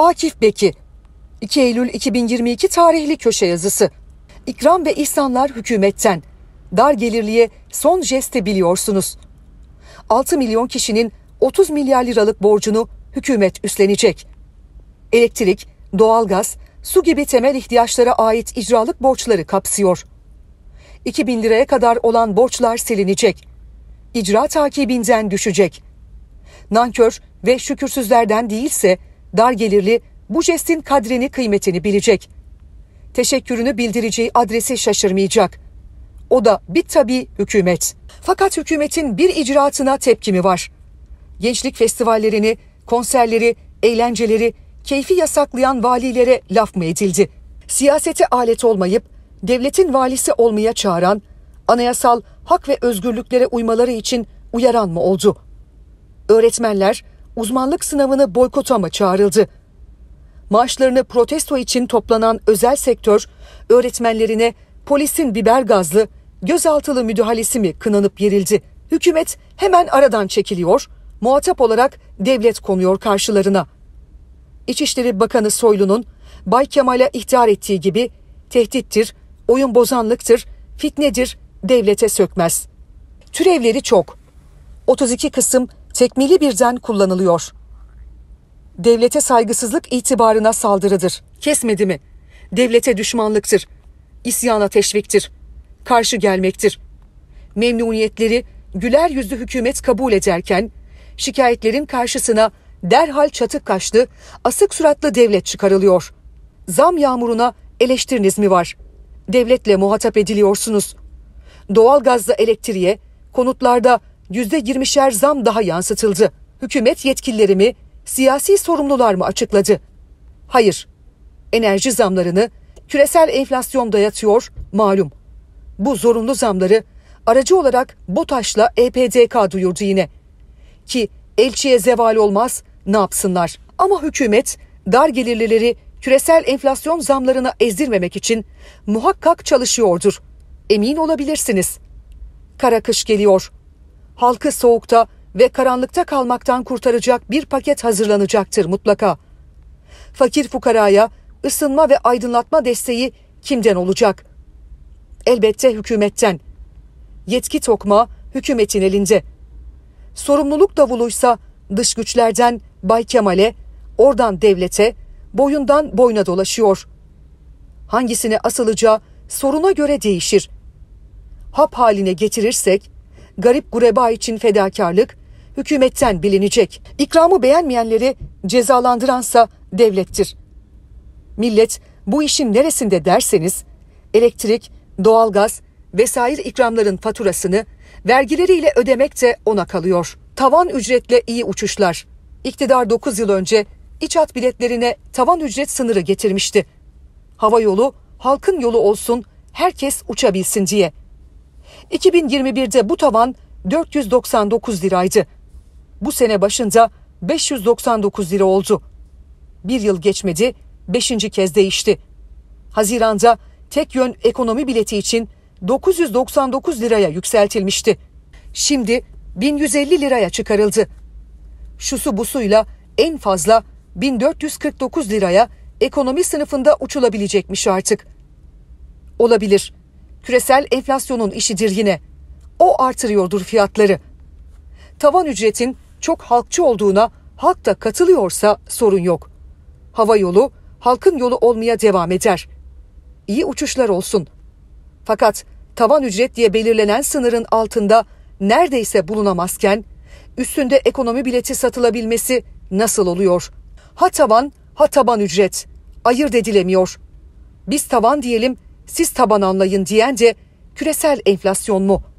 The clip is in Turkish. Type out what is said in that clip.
Akif Beki 2 Eylül 2022 tarihli köşe yazısı. İkram ve ihsanlar hükümetten. Dar gelirliye son jesti biliyorsunuz. 6 milyon kişinin 30 milyar liralık borcunu hükümet üstlenecek. Elektrik, doğalgaz, su gibi temel ihtiyaçlara ait icralık borçları kapsıyor. 2000 liraya kadar olan borçlar silinecek. İcra takibinden düşecek. Nankör ve şükürsüzlerden değilse dar gelirli bu jestin kadrini kıymetini bilecek. Teşekkürünü bildireceği adresi şaşırmayacak. O da bir tabi hükümet. Fakat hükümetin bir icraatına tepkimi var. Gençlik festivallerini, konserleri, eğlenceleri keyfi yasaklayan valilere laf mı edildi? Siyasete alet olmayıp devletin valisi olmaya çağıran, anayasal hak ve özgürlüklere uymaları için uyaran mı oldu? Öğretmenler uzmanlık sınavını boykota mı çağrıldı? Maaşlarını protesto için toplanan özel sektör öğretmenlerine polisin biber gazlı, gözaltılı müdahalesi mi kınanıp yerildi? Hükümet hemen aradan çekiliyor, muhatap olarak devlet konuyor karşılarına. İçişleri Bakanı Soylu'nun Bay Kemal'e ihtar ettiği gibi tehdittir, oyun bozanlıktır, fitnedir, devlete sökmez. Türevleri çok. 32 kısım tekmili birden kullanılıyor. Devlete saygısızlık itibarına saldırıdır. Kesmedi mi? Devlete düşmanlıktır. İsyana teşviktir. Karşı gelmektir. Memnuniyetleri güler yüzlü hükümet kabul ederken şikayetlerin karşısına derhal çatık kaşlı, asık suratlı devlet çıkarılıyor. Zam yağmuruna eleştiriniz mi var? Devletle muhatap ediliyorsunuz. Doğalgazla elektriğe, konutlarda yüzde yirmişer zam daha yansıtıldı. Hükümet yetkilileri mi, siyasi sorumlular mı açıkladı? Hayır. Enerji zamlarını küresel enflasyon dayatıyor, malum. Bu zorunlu zamları aracı olarak BOTAŞ'la EPDK duyurdu yine. Ki elçiye zeval olmaz, ne yapsınlar? Ama hükümet dar gelirlileri küresel enflasyon zamlarına ezdirmemek için muhakkak çalışıyordur. Emin olabilirsiniz. Kara kış geliyor halkı soğukta ve karanlıkta kalmaktan kurtaracak bir paket hazırlanacaktır mutlaka. Fakir fukaraya ısınma ve aydınlatma desteği kimden olacak? Elbette hükümetten. Yetki tokma hükümetin elinde. Sorumluluk davuluysa dış güçlerden Bay Kemal'e, oradan devlete, boyundan boyuna dolaşıyor. Hangisine asılacağı soruna göre değişir. Hap haline getirirsek garip gureba için fedakarlık hükümetten bilinecek. İkramı beğenmeyenleri cezalandıransa devlettir. Millet bu işin neresinde derseniz elektrik, doğalgaz vesaire ikramların faturasını vergileriyle ödemek de ona kalıyor. Tavan ücretle iyi uçuşlar. İktidar 9 yıl önce iç hat biletlerine tavan ücret sınırı getirmişti. Hava yolu halkın yolu olsun, herkes uçabilsin diye. 2021'de bu tavan 499 liraydı. Bu sene başında 599 lira oldu. Bir yıl geçmedi, beşinci kez değişti. Haziranda tek yön ekonomi bileti için 999 liraya yükseltilmişti. Şimdi 1150 liraya çıkarıldı. Şusu busuyla en fazla 1449 liraya ekonomi sınıfında uçulabilecekmiş artık. Olabilir. Küresel enflasyonun işidir yine. O artırıyordur fiyatları. Tavan ücretin çok halkçı olduğuna halk da katılıyorsa sorun yok. Hava yolu halkın yolu olmaya devam eder. İyi uçuşlar olsun. Fakat tavan ücret diye belirlenen sınırın altında neredeyse bulunamazken üstünde ekonomi bileti satılabilmesi nasıl oluyor? Ha tavan, ha taban ücret. Ayırt edilemiyor. Biz tavan diyelim, siz taban anlayın diyence küresel enflasyon mu